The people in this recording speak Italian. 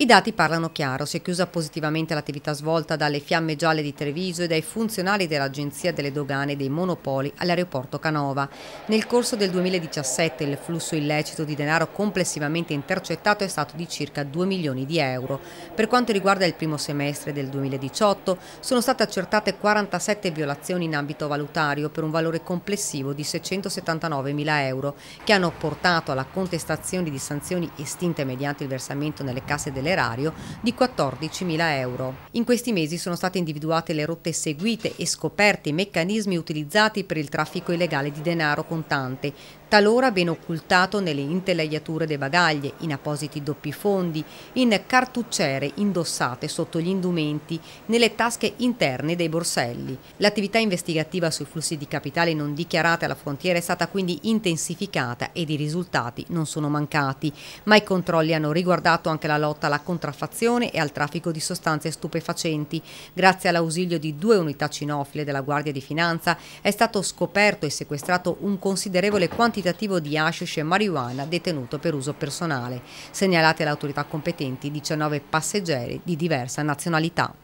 I dati parlano chiaro, si è chiusa positivamente l'attività svolta dalle fiamme gialle di Treviso e dai funzionali dell'Agenzia delle Dogane e dei Monopoli all'aeroporto Canova. Nel corso del 2017 il flusso illecito di denaro complessivamente intercettato è stato di circa 2 milioni di euro. Per quanto riguarda il primo semestre del 2018 sono state accertate 47 violazioni in ambito valutario per un valore complessivo di 679 mila euro che hanno portato alla contestazione di sanzioni estinte mediante il versamento nelle casse delle funerario di 14.000 euro. In questi mesi sono state individuate le rotte seguite e scoperte i meccanismi utilizzati per il traffico illegale di denaro contante, talora ben occultato nelle intelaiature dei bagagli, in appositi doppi fondi, in cartucciere indossate sotto gli indumenti, nelle tasche interne dei borselli. L'attività investigativa sui flussi di capitale non dichiarate alla frontiera è stata quindi intensificata ed i risultati non sono mancati, ma i controlli hanno riguardato anche la lotta alla contraffazione e al traffico di sostanze stupefacenti. Grazie all'ausilio di due unità cinofile della Guardia di Finanza è stato scoperto e sequestrato un considerevole quantitativo quantitativo di hashish e marijuana detenuto per uso personale. segnalate alle autorità competenti 19 passeggeri di diversa nazionalità.